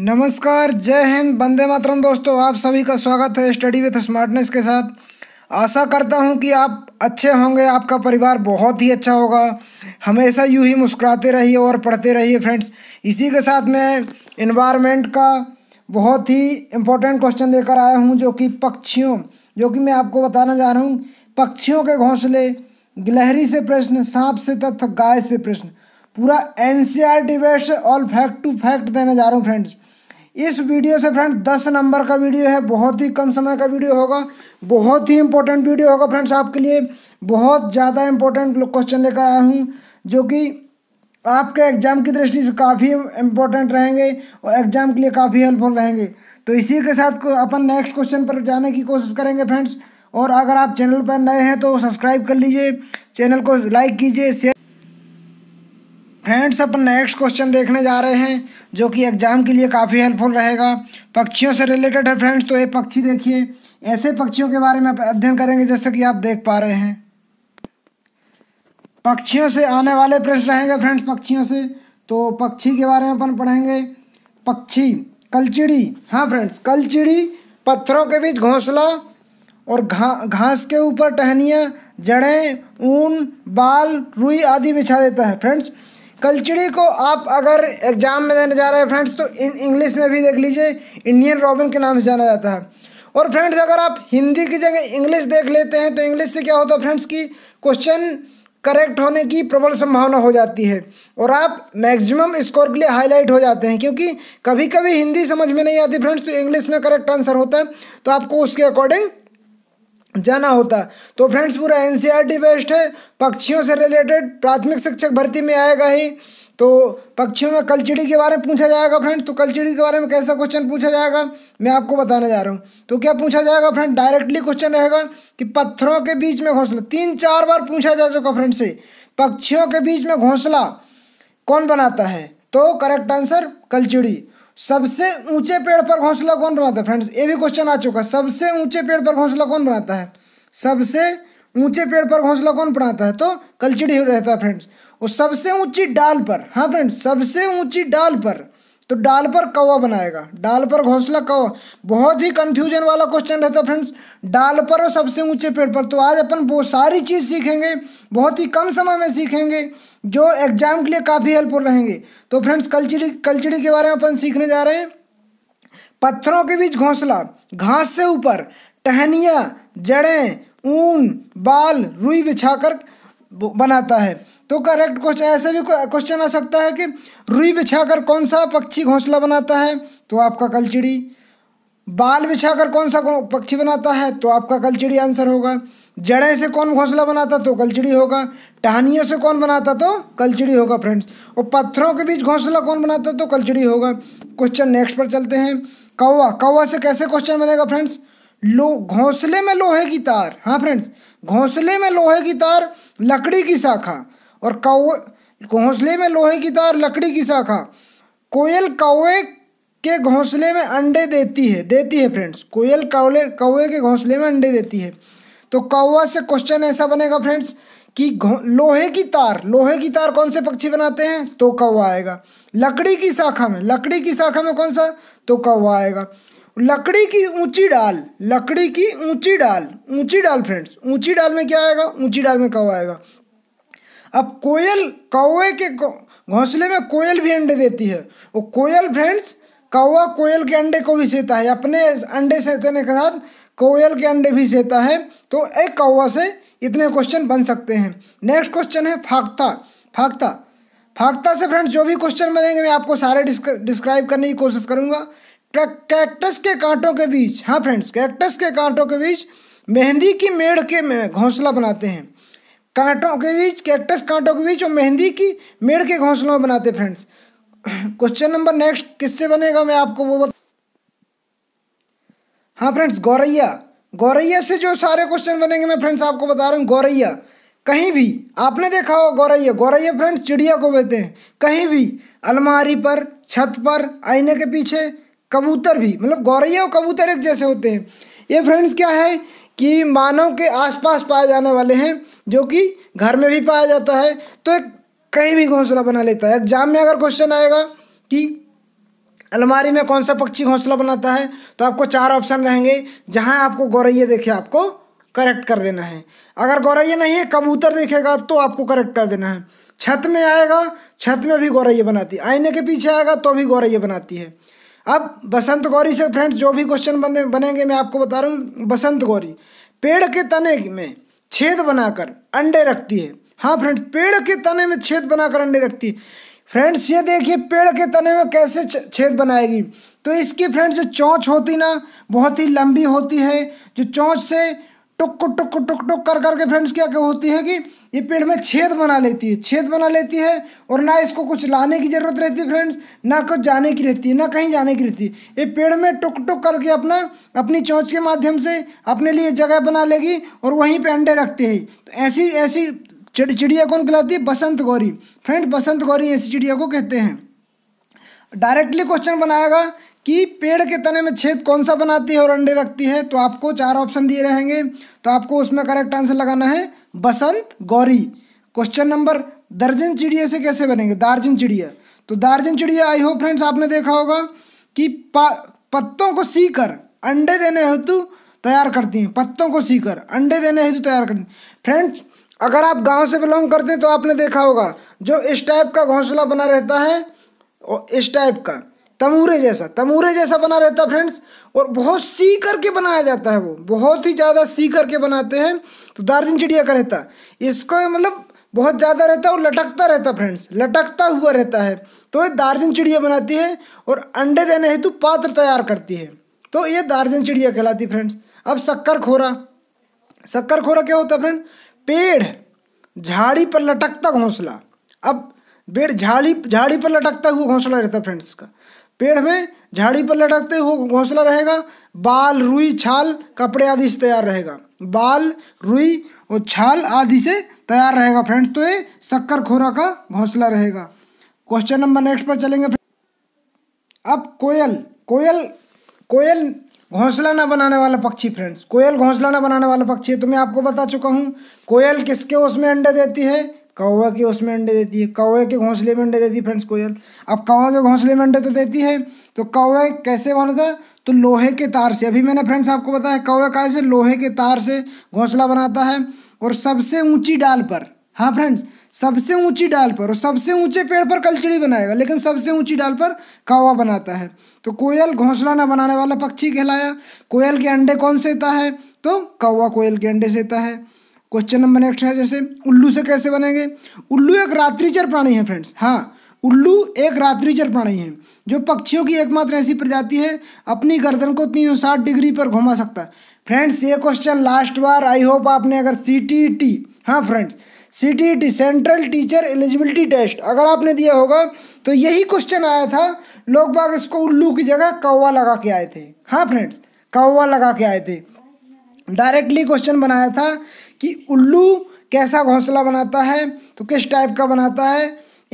नमस्कार जय हिंद बंदे मातरम दोस्तों आप सभी का स्वागत है स्टडी विथ स्मार्टनेस के साथ आशा करता हूं कि आप अच्छे होंगे आपका परिवार बहुत ही अच्छा होगा हमेशा यूं ही मुस्कुराते रहिए और पढ़ते रहिए फ्रेंड्स इसी के साथ मैं इन्वायरमेंट का बहुत ही इम्पोर्टेंट क्वेश्चन लेकर आया हूँ जो कि पक्षियों जो कि मैं आपको बताना जा रहा हूँ पक्षियों के घोंसले गिलहरी से प्रश्न सांप से तथा गाय से प्रश्न पूरा एन सी आर से ऑल फैक्ट टू फैक्ट देने जा रहा हूँ फ्रेंड्स इस वीडियो से फ्रेंड दस नंबर का वीडियो है बहुत ही कम समय का वीडियो होगा बहुत ही इंपॉर्टेंट वीडियो होगा फ्रेंड्स आपके लिए बहुत ज़्यादा इंपॉर्टेंट क्वेश्चन लेकर आया हूँ जो कि आपके एग्ज़ाम की दृष्टि से काफ़ी इम्पोर्टेंट रहेंगे और एग्ज़ाम के लिए काफ़ी हेल्पफुल रहेंगे तो इसी के साथ को अपन नेक्स्ट क्वेश्चन पर जाने की कोशिश करेंगे फ्रेंड्स और अगर आप चैनल पर नए हैं तो सब्सक्राइब कर लीजिए चैनल को लाइक कीजिए शेयर फ्रेंड्स अपन नेक्स्ट क्वेश्चन देखने जा रहे हैं जो कि एग्ज़ाम के लिए काफ़ी हेल्पफुल रहेगा पक्षियों से रिलेटेड है फ्रेंड्स तो ये पक्षी देखिए ऐसे पक्षियों के बारे में अध्ययन करेंगे जैसे कि आप देख पा रहे हैं पक्षियों से आने वाले प्रश्न रहेंगे फ्रेंड्स पक्षियों से तो पक्षी के बारे में अपन पढ़ेंगे पक्षी कलचिड़ी हाँ फ्रेंड्स कलचिड़ी पत्थरों के बीच घोंसला और घा घास के ऊपर टहनियाँ जड़ें ऊन बाल रुई आदि बिछा देता है फ्रेंड्स कलचिड़ी को आप अगर एग्जाम में देने जा रहे हैं फ्रेंड्स तो इन इंग्लिश में भी देख लीजिए इंडियन रॉबिन के नाम से जाना जाता है और फ्रेंड्स अगर आप हिंदी की जगह इंग्लिश देख लेते हैं तो इंग्लिश से क्या होता है फ्रेंड्स की क्वेश्चन करेक्ट होने की प्रबल संभावना हो जाती है और आप मैक्सिमम स्कोर के लिए हाईलाइट हो जाते हैं क्योंकि कभी कभी हिंदी समझ में नहीं आती फ्रेंड्स तो इंग्लिश में करेक्ट आंसर होता है तो आपको उसके अकॉर्डिंग जाना होता तो फ्रेंड्स पूरा एन बेस्ट है पक्षियों से रिलेटेड प्राथमिक शिक्षक भर्ती में आएगा ही तो पक्षियों में कलचिड़ी के बारे में पूछा जाएगा फ्रेंड तो कलचिड़ी के बारे में कैसा क्वेश्चन पूछा जाएगा मैं आपको बताने जा रहा हूँ तो क्या पूछा जाएगा फ्रेंड डायरेक्टली क्वेश्चन रहेगा कि पत्थरों के बीच में घोंसला तीन चार बार पूछा जा चुका फ्रेंड से पक्षियों के बीच में घोंसला कौन बनाता है तो करेक्ट आंसर कलचिड़ी सबसे ऊंचे पेड़ पर घोंसला कौन बनाता है फ्रेंड्स ये भी क्वेश्चन आ चुका सबसे ऊंचे पेड़ पर घोंसला कौन बनाता है सबसे ऊंचे पेड़ पर घोंसला कौन बनाता है तो कलचिड़ी रहता है फ्रेंड्स और सबसे ऊंची डाल पर हाँ फ्रेंड सबसे ऊंची डाल पर तो डाल पर कौवा बनाएगा डाल पर घोंसला कौवा बहुत ही कंफ्यूजन वाला क्वेश्चन रहता है फ्रेंड्स डाल पर और सबसे ऊंचे पेड़ पर तो आज अपन वो सारी चीज़ सीखेंगे बहुत ही कम समय में सीखेंगे जो एग्जाम के लिए काफ़ी हेल्पफुल रहेंगे तो फ्रेंड्स कलचिड़ी कलचिड़ी के बारे में अपन सीखने जा रहे हैं पत्थरों के बीच घोंसला घास से ऊपर टहनिया जड़ें ऊन बाल रुई बिछाकर बनाता है तो करेक्ट क्वेश्चन ऐसे भी क्वेश्चन आ सकता है कि रुई बिछाकर कौन सा पक्षी घोंसला बनाता है तो आपका कलचिड़ी बाल बिछाकर कौन सा पक्षी बनाता है तो आपका कलचिड़ी आंसर होगा जड़ें से कौन घोंसला बनाता तो कलचिड़ी होगा टहनियों से कौन बनाता तो कलचिड़ी होगा फ्रेंड्स और पत्थरों के बीच घोंसला कौन बनाता तो कलचिड़ी होगा क्वेश्चन नेक्स्ट पर चलते हैं कौवा कौवा से कैसे क्वेश्चन बनेगा फ्रेंड्स लो घोंसले में लोहे की तार हाँ फ्रेंड्स घोंसले में लोहे की तार लकड़ी की शाखा और कौ घोंसले में लोहे की तार लकड़ी की शाखा कोयल कौए के घोंसले में अंडे देती है देती है फ्रेंड्स कोयल कौले कौए के घोंसले में अंडे देती है तो कौवा से क्वेश्चन ऐसा बनेगा फ्रेंड्स कि लोहे की तार लोहे की तार कौन से पक्षी बनाते हैं तो कौवा आएगा लकड़ी की शाखा में लकड़ी की शाखा में कौन सा तो कौवा आएगा लकड़ी की ऊंची डाल लकड़ी की ऊंची डाल ऊंची डाल फ्रेंड्स ऊंची डाल में क्या आएगा ऊंची डाल में कौ आएगा अब कोयल कौए के घोंसले में कोयल भी अंडे देती है वो कोयल फ्रेंड्स कौआ कोयल के अंडे को भी सेता है अपने अंडे सेतने के साथ कोयल के अंडे भी सेता है तो एक कौआ से इतने क्वेश्चन बन सकते हैं नेक्स्ट क्वेश्चन है फाकता फाकता फाकता से फ्रेंड्स जो भी क्वेश्चन बनेंगे मैं आपको सारे डिस्क्राइब करने की कोशिश करूँगा कैक्टस के कांटों के बीच हाँ फ्रेंड्स कैक्टस के कांटों के बीच मेहंदी की मेड़ के घोंसला बनाते हैं कांटों के बीच कैक्टस कांटों के बीच और मेहंदी की मेड़ के घोंसलों बनाते हैं फ्रेंड्स क्वेश्चन नंबर नेक्स्ट किससे बनेगा मैं आपको वो बता हाँ फ्रेंड्स गौरैया गौरैया से जो सारे क्वेश्चन बनेंगे मैं फ्रेंड्स आपको बता रहा हूँ गौरैया कहीं भी आपने देखा हो गौरैया गौरैया फ्रेंड्स चिड़िया को बहते हैं कहीं भी अलमारी पर छत पर आईने के पीछे कबूतर भी मतलब गौरैया और कबूतर एक जैसे होते हैं ये फ्रेंड्स क्या है कि मानव के आसपास पाए जाने वाले हैं जो कि घर में भी पाया जाता है तो एक कहीं भी घोंसला बना लेता है एग्जाम में अगर क्वेश्चन आएगा कि अलमारी में कौन सा पक्षी घोंसला बनाता है तो आपको चार ऑप्शन रहेंगे जहाँ आपको गौरैया देखे आपको करेक्ट कर देना है अगर गौरैया नहीं है कबूतर देखेगा तो आपको करेक्ट कर देना है छत में आएगा छत में भी गौरैया बनाती है आईने के पीछे आएगा तो भी गौरैया बनाती है अब बसंत गौरी से फ्रेंड्स जो भी क्वेश्चन बने बनेंगे मैं आपको बता रहा हूँ बसंत गौरी पेड़ के तने में छेद बनाकर अंडे रखती है हाँ फ्रेंड्स पेड़ के तने में छेद बनाकर अंडे रखती है फ्रेंड्स ये देखिए पेड़ के तने में कैसे छेद बनाएगी तो इसकी फ्रेंड्स जो चोंच होती ना बहुत ही लंबी होती है जो चोंच से टुक टुक टुक टुक कर करके फ्रेंड्स क्या क्या होती है कि ये पेड़ में छेद बना लेती है छेद बना लेती है और ना इसको कुछ लाने की ज़रूरत रहती है फ्रेंड्स ना कुछ जाने की रहती है ना कहीं जाने की रहती है ये पेड़ में टुक टुक करके अपना अपनी चोंच के माध्यम से अपने लिए जगह बना लेगी और वहीं पर अंडे रखते है तो ऐसी ऐसी चिड़िया कौन कहलाती है बसंत गौरी फ्रेंड बसंत गौरी ऐसी चिड़िया को कहते हैं डायरेक्टली क्वेश्चन बनाएगा कि पेड़ के तने में छेद कौन सा बनाती है और अंडे रखती है तो आपको चार ऑप्शन दिए रहेंगे तो आपको उसमें करेक्ट आंसर लगाना है बसंत गौरी क्वेश्चन नंबर दर्जन चिड़िया से कैसे बनेंगे दार्जिन चिड़िया तो दार्जिन चिड़िया आई होप फ्रेंड्स आपने देखा होगा कि पत्तों को सी कर अंडे देने हेतु तैयार करती हैं पत्तों को कर अंडे देने हेतु तैयार करती फ्रेंड्स अगर आप गांव से बिलोंग करते हैं तो आपने देखा होगा जो इस टाइप का घोंसला बना रहता है इस टाइप का तमूरे जैसा तमूरे जैसा बना रहता है फ्रेंड्स और बहुत सी करके बनाया जाता है वो बहुत ही ज़्यादा सी करके बनाते हैं तो दार्जिन चिड़िया का रहता है इसको मतलब बहुत ज़्यादा रहता है और लटकता रहता फ्रेंड्स लटकता हुआ रहता है तो ये दार्जिन चिड़िया बनाती है और अंडे देने हेतु पात्र तैयार करती है तो ये दार्जिन चिड़िया कहलाती फ्रेंड्स अब शक्कर खोरा शक्कर खोरा क्या होता है फ्रेंड पेड़ झाड़ी पर लटकता घोंसला अब पेड़ झाड़ी झाड़ी पर लटकता हुआ घोंसला रहता है फ्रेंड्स का पेड़ में झाड़ी पर लटकते हुए घोंसला रहेगा बाल रुई छाल कपड़े आदि से तैयार रहेगा बाल रुई और छाल आदि से तैयार रहेगा फ्रेंड्स तो ये शक्कर खोरा का घोंसला रहेगा क्वेश्चन नंबर नेक्स्ट पर चलेंगे अब कोयल कोयल कोयल घोंसला ना बनाने वाला पक्षी फ्रेंड्स कोयल घोंसला ना बनाने वाला पक्षी है तो मैं आपको बता चुका हूँ कोयल किसके उसमें अंडे देती है कौवा के उसमें अंडे देती है कौवे के घोंसले में अंडे देती है फ्रेंड्स कोयल अब कौवा के घोंसले में अंडे तो देती है तो कौवे कैसे बना था तो लोहे के तार से अभी मैंने फ्रेंड्स आपको बताया कौवे का ऐसे लोहे के तार से घोंसला बनाता है और सबसे ऊंची डाल पर हाँ फ्रेंड्स सबसे ऊंची डाल पर और सबसे ऊंचे पेड़ पर कलचड़ी बनाएगा लेकिन सबसे ऊंची डाल पर कौवा बनाता है तो कोयल घोंसला ना बनाने वाला पक्षी कहलाया कोयल के अंडे कौन से देता है तो कौवा कोयल के अंडे से देता है क्वेश्चन नंबर नेक्स्ट है जैसे उल्लू से कैसे बनेंगे उल्लू एक रात्रिचर प्राणी है फ्रेंड्स हाँ उल्लू एक रात्रिचर प्राणी है जो पक्षियों की एकमात्र ऐसी प्रजाति है अपनी गर्दन को तीन सौ साठ डिग्री पर घुमा सकता है फ्रेंड्स ये क्वेश्चन लास्ट बार आई होप आपने अगर सी टी टी हाँ friends C T T central teacher eligibility test अगर आपने दिया होगा तो यही क्वेश्चन आया था लोग बाग इसको उल्लू की जगह कौवा लगा के आए थे हाँ फ्रेंड्स कौवा लगा के आए थे डायरेक्टली क्वेश्चन बनाया था कि उल्लू कैसा घोंसला बनाता है तो किस टाइप का बनाता है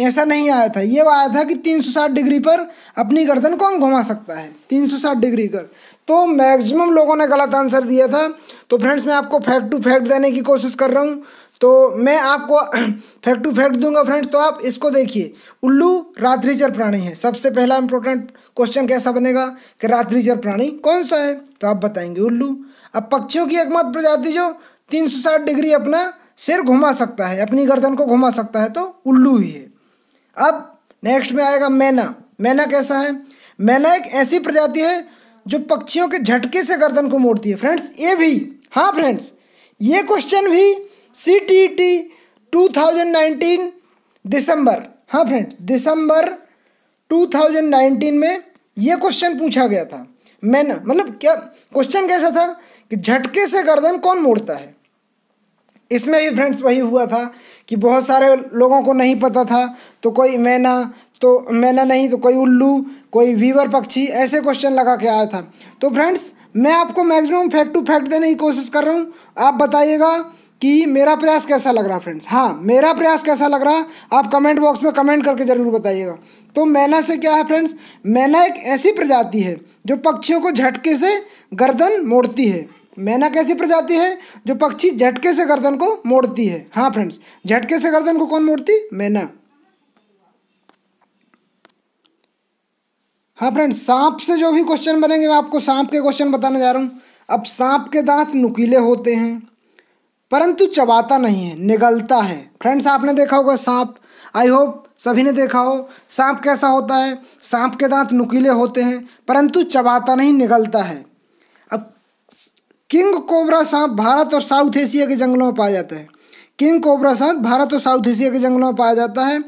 ऐसा नहीं आया था ये आया था कि 360 डिग्री पर अपनी गर्दन कौन घुमा सकता है 360 डिग्री कर तो मैक्सिमम लोगों ने गलत आंसर दिया था तो फ्रेंड्स मैं आपको फैक्ट टू फैक्ट देने की कोशिश कर रहा हूँ तो मैं आपको फैक्ट टू फैक्ट दूंगा फ्रेंड्स तो आप इसको देखिए उल्लू रात्रिचर प्राणी है सबसे पहला इंपॉर्टेंट क्वेश्चन कैसा बनेगा कि रात्रिचर प्राणी कौन सा है तो आप बताएंगे उल्लू अब पक्षियों की एकमात्र प्रजाति जो तीन सौ साठ डिग्री अपना सिर घुमा सकता है अपनी गर्दन को घुमा सकता है तो उल्लू ही है अब नेक्स्ट में आएगा मैना मैना कैसा है मैना एक ऐसी प्रजाति है जो पक्षियों के झटके से गर्दन को मोड़ती है फ्रेंड्स ये भी हाँ फ्रेंड्स ये क्वेश्चन भी C T T two thousand nineteen दिसंबर हाँ फ्रेंड्स दिसंबर टू थाउजेंड नाइनटीन में ये क्वेश्चन पूछा गया था मैना मतलब क्या क्वेश्चन कैसा था कि झटके से गर्दन कौन मोड़ता है इसमें भी फ्रेंड्स वही हुआ था कि बहुत सारे लोगों को नहीं पता था तो कोई मैना तो मैना नहीं तो कोई उल्लू कोई वीवर पक्षी ऐसे क्वेश्चन लगा के आया था तो फ्रेंड्स मैं आपको मैक्सिमम फैक्ट टू फैक्ट देने की कोशिश कर रहा हूँ आप बताइएगा कि मेरा प्रयास कैसा लग रहा फ्रेंड्स हाँ मेरा प्रयास कैसा लग रहा आप कमेंट बॉक्स में कमेंट करके ज़रूर बताइएगा तो मैना से क्या है फ्रेंड्स मैना एक ऐसी प्रजाति है जो पक्षियों को झटके से गर्दन मोड़ती है मैना कैसी प्रजाति है जो पक्षी झटके से गर्दन को मोड़ती है हाँ फ्रेंड्स झटके से गर्दन को कौन मोड़ती मैना हाँ फ्रेंड्स सांप से जो भी क्वेश्चन बनेंगे मैं आपको सांप के क्वेश्चन बताने जा रहा हूँ अब सांप के दांत नुकीले होते हैं परंतु चबाता नहीं है निगलता है फ्रेंड्स आपने देखा होगा सांप आई होप सभी ने देखा हो सांप कैसा होता है सांप के दांत नुकीले होते हैं परंतु चबाता नहीं निगलता है किंग कोबरा सांप भारत और साउथ एशिया के जंगलों में पाया जाता है किंग कोबरा सांप भारत और साउथ एशिया के जंगलों में पाया जाता है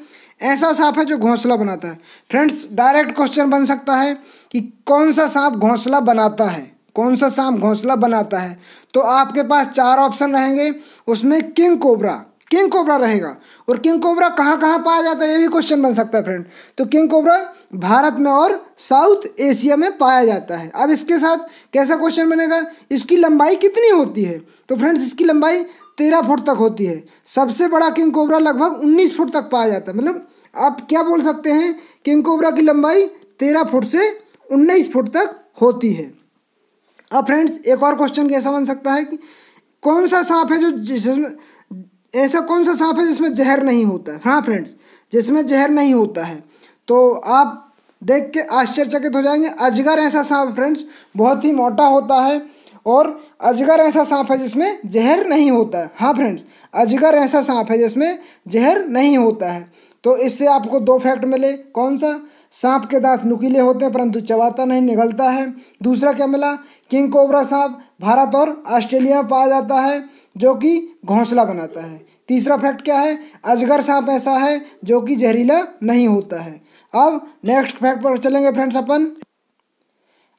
ऐसा सांप है जो घोंसला बनाता है फ्रेंड्स डायरेक्ट क्वेश्चन बन सकता है कि कौन सा सांप घोंसला बनाता है कौन सा सांप घोंसला बनाता है तो आपके पास चार ऑप्शन रहेंगे उसमें किंग कोबरा किंग कोबरा रहेगा और किंग कोबरा कहाँ कहाँ पाया जाता है ये भी क्वेश्चन बन सकता है फ्रेंड तो किंग कोबरा भारत में और साउथ एशिया में पाया जाता है अब इसके साथ कैसा क्वेश्चन बनेगा इसकी लंबाई कितनी होती है तो फ्रेंड्स इसकी लंबाई तेरह फुट तक होती है सबसे बड़ा किंग कोबरा लगभग उन्नीस फुट तक पाया जाता है मतलब आप क्या बोल सकते हैं किंग कोबरा की लंबाई तेरह फुट से उन्नीस फुट तक होती है अब फ्रेंड्स एक और क्वेश्चन कैसा बन सकता है कि कौन सा सांप है जो जिसमें ऐसा कौन सा सांप है जिसमें जहर नहीं होता है हाँ फ्रेंड्स जिसमें जहर नहीं होता है तो आप देख के आश्चर्यचकित हो जाएंगे अजगर ऐसा सांप फ्रेंड्स बहुत ही मोटा होता है और अजगर ऐसा सांप है जिसमें जहर नहीं होता है हाँ फ्रेंड्स अजगर ऐसा सांप है जिसमें जहर नहीं होता है तो इससे आपको दो फैक्ट मिले कौन सा सांप के दांत नुकीले होते हैं परंतु चबाता नहीं निगलता है दूसरा क्या मिला किंग कोबरा सांप भारत और ऑस्ट्रेलिया में पाया जाता है जो कि घोंसला बनाता है तीसरा फैक्ट क्या है अजगर सांप ऐसा है जो कि जहरीला नहीं होता है अब नेक्स्ट फैक्ट पर चलेंगे फ्रेंड्स अपन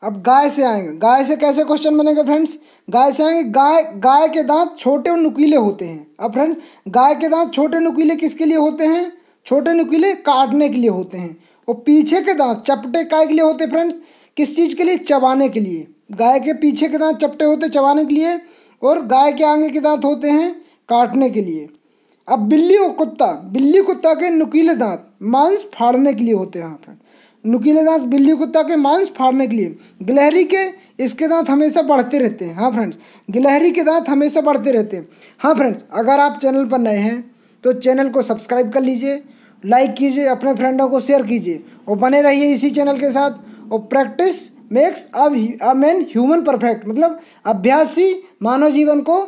अब गाय से आएंगे गाय से कैसे क्वेश्चन बनेंगे फ्रेंड्स गाय से आएंगे गाय गाय के दांत छोटे और नुकीले होते हैं अब फ्रेंड्स गाय के दांत छोटे नुकीले किसके लिए होते हैं छोटे नुकीले काटने के लिए होते हैं और पीछे के दांत चपटे काय के लिए होते हैं फ्रेंड्स किस चीज़ के लिए चबाने के लिए गाय के पीछे के दांत चपटे होते चबाने के लिए और गाय के आगे के दांत होते हैं काटने के लिए अब बिल्ली और कुत्ता बिल्ली कुत्ता के नुकीले दांत मांस फाड़ने के लिए होते हैं यहाँ पर नुकीले दांत बिल्ली कुत्ता के मांस फाड़ने के लिए गिलहरी के इसके दांत हमेशा बढ़ते रहते हैं हाँ फ्रेंड्स गिलहरी के दांत हमेशा बढ़ते रहते हैं हाँ फ्रेंड्स अगर आप चैनल पर नए हैं तो चैनल को सब्सक्राइब कर लीजिए लाइक कीजिए अपने फ्रेंडों को शेयर कीजिए और बने रहिए इसी चैनल के साथ और प्रैक्टिस मेक्स अब अ मैन ह्यूमन परफेक्ट मतलब अभ्यास ही मानव जीवन को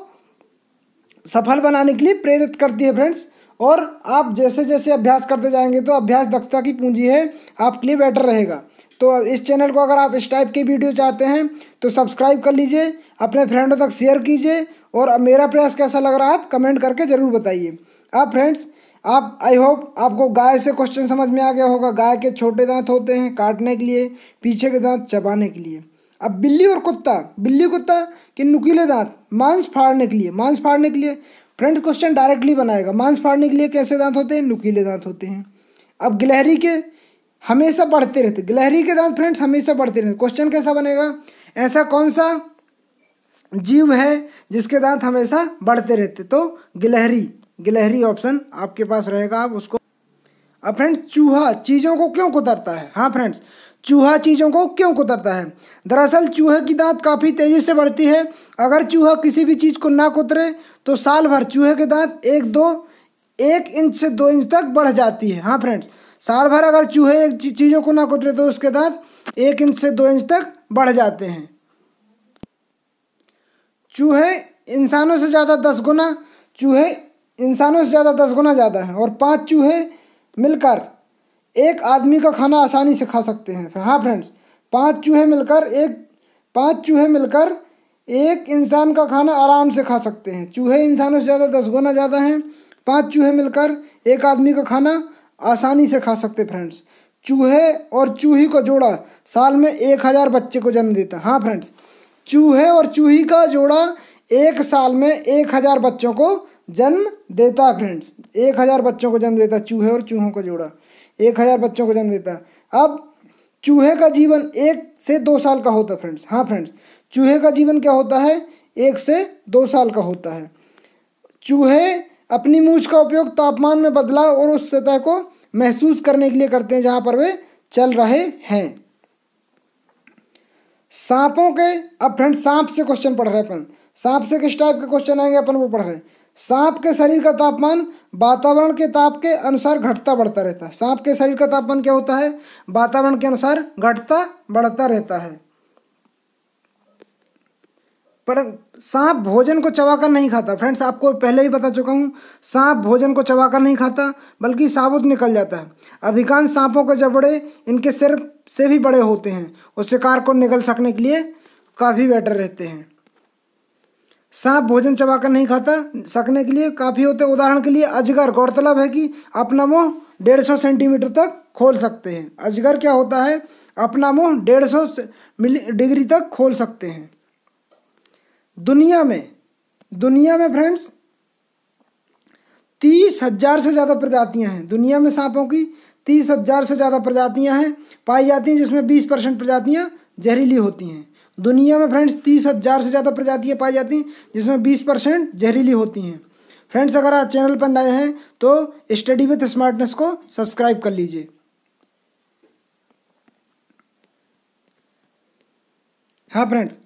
सफल बनाने के लिए प्रेरित करती है फ्रेंड्स और आप जैसे जैसे अभ्यास करते जाएंगे तो अभ्यास दक्षता की पूंजी है आपके लिए बेटर रहेगा तो इस चैनल को अगर आप इस टाइप की वीडियो चाहते हैं तो सब्सक्राइब कर लीजिए अपने फ्रेंडों तक शेयर कीजिए और मेरा प्रयास कैसा लग रहा है आप कमेंट करके ज़रूर बताइए आप फ्रेंड्स आप आई होप आपको गाय से क्वेश्चन समझ में आ गया होगा गाय के छोटे दांत होते हैं काटने के लिए पीछे के दांत चबाने के लिए अब बिल्ली और कुत्ता बिल्ली कुत्ता के नुकीले दांत मांस फाड़ने के लिए मांस फाड़ने के लिए फ्रेंड्स क्वेश्चन डायरेक्टली बनाएगा मांस फाड़ने के लिए कैसे दांत होते हैं नुकीले दांत होते हैं अब गिलहरी के हमेशा बढ़ते रहते गिलहरी के दांत फ्रेंड्स हमेशा बढ़ते रहते क्वेश्चन कैसा बनेगा ऐसा कौन सा जीव है जिसके दांत हमेशा बढ़ते रहते तो गिलहरी गिलहरी ऑप्शन आपके पास रहेगा आप उसको अब फ्रेंड्स चूहा चीज़ों को क्यों कुतरता है हाँ फ्रेंड्स चूहा चीज़ों को क्यों कुतरता है दरअसल चूहे की दांत काफ़ी तेज़ी से बढ़ती है अगर चूहा किसी भी चीज़ को ना कुतरे तो साल भर चूहे के दांत एक दो एक इंच से दो इंच तक बढ़ जाती है हाँ फ्रेंड्स साल भर अगर चूहे चीज़ों को ना कुतरे तो उसके दांत एक इंच से दो इंच तक बढ़ जाते हैं चूहे इंसानों से ज़्यादा दस गुना चूहे इंसानों से ज़्यादा दस गुना ज़्यादा है और पाँच चूहे मिलकर एक आदमी का खाना आसानी से खा सकते हैं हाँ फ्रेंड्स पाँच चूहे मिलकर एक पाँच चूहे मिलकर एक इंसान का खाना आराम से खा सकते हैं चूहे इंसानों से ज़्यादा दस गुना ज़्यादा हैं पाँच चूहे मिलकर एक आदमी का खाना आसानी से खा सकते फ्रेंड्स चूहे और चूही का जोड़ा साल में एक हज़ार बच्चे को जन्म देता हाँ फ्रेंड्स चूहे और चूही का जोड़ा एक साल में एक हज़ार बच्चों को जन्म देता है फ्रेंड्स एक हज़ार बच्चों को जन्म देता चूहे और चूहों का जोड़ा एक हज़ार बच्चों को जन्म देता अब चूहे का जीवन एक से दो साल का होता फ्रेंड्स हाँ फ्रेंड्स चूहे का जीवन क्या होता है एक से दो साल का होता है चूहे अपनी मूछ का उपयोग तापमान में बदलाव और उस सतह को महसूस करने के लिए करते हैं जहाँ पर वे चल रहे हैं सांपों के अब फ्रेंड सांप से क्वेश्चन पढ़ रहे हैं अपन सांप से किस टाइप के क्वेश्चन आएंगे अपन वो पढ़ रहे हैं सांप के शरीर का तापमान वातावरण के ताप के अनुसार घटता बढ़ता रहता है सांप के शरीर का तापमान क्या होता है वातावरण के अनुसार घटता बढ़ता रहता है पर सांप भोजन को चबाकर नहीं खाता फ्रेंड्स आपको पहले ही बता चुका हूँ सांप भोजन को चबाकर नहीं खाता बल्कि साबुत निकल जाता है अधिकांश सांपों के जबड़े इनके सिर से भी बड़े होते हैं और शिकार को निकल सकने के लिए काफ़ी बेटर रहते हैं सांप भोजन चबाकर नहीं खाता सकने के लिए काफ़ी होते उदाहरण के लिए अजगर गौरतलब है कि अपना मुंह डेढ़ सौ सेंटीमीटर तक खोल सकते हैं अजगर क्या होता है अपना मुंह डेढ़ सौ डिग्री तक खोल सकते हैं दुनिया में दुनिया में फ्रेंड्स तीस हजार से ज़्यादा प्रजातियां हैं दुनिया में सांपों की तीस हजार से ज़्यादा प्रजातियां हैं पाई जाती हैं जिसमें बीस परसेंट प्रजातियां जहरीली होती हैं दुनिया में फ्रेंड्स तीस हज़ार से ज़्यादा प्रजातियाँ पाई जाती हैं जिसमें बीस परसेंट जहरीली होती हैं फ्रेंड्स अगर आप चैनल पर नए हैं तो स्टडी विथ स्मार्टनेस को सब्सक्राइब कर लीजिए हाँ फ्रेंड्स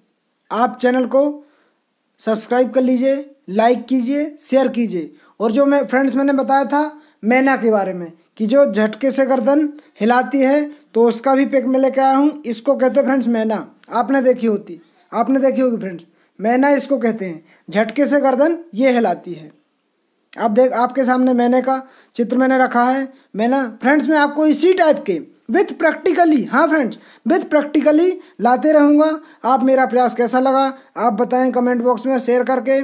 आप चैनल को सब्सक्राइब कर लीजिए लाइक कीजिए शेयर कीजिए और जो मैं फ्रेंड्स मैंने बताया था मैना के बारे में कि जो झटके से गर्दन हिलाती है तो उसका भी पेक में लेके आया हूँ इसको कहते हैं फ्रेंड्स मैना आपने देखी होती आपने देखी होगी फ्रेंड्स मैना इसको कहते हैं झटके से गर्दन ये हिलाती है आप देख आपके सामने मैने का चित्र मैंने रखा है मैना फ्रेंड्स मैं आपको इसी टाइप के विथ प्रैक्टिकली हाँ फ्रेंड्स विथ प्रैक्टिकली लाते रहूँगा आप मेरा प्रयास कैसा लगा आप बताएं कमेंट बॉक्स में शेयर करके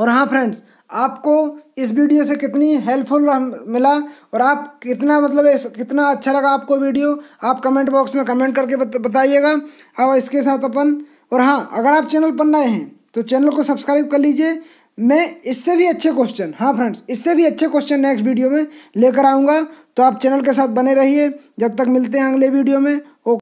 और हाँ फ्रेंड्स आपको इस वीडियो से कितनी हेल्पफुल मिला और आप कितना मतलब कितना अच्छा लगा आपको वीडियो आप कमेंट बॉक्स में कमेंट करके बत, बताइएगा और इसके साथ अपन और हाँ अगर आप चैनल पर नए हैं तो चैनल को सब्सक्राइब कर लीजिए मैं इससे भी अच्छे क्वेश्चन हाँ फ्रेंड्स इससे भी अच्छे क्वेश्चन नेक्स्ट वीडियो में लेकर आऊँगा तो आप चैनल के साथ बने रहिए जब तक मिलते हैं अगले वीडियो में ओके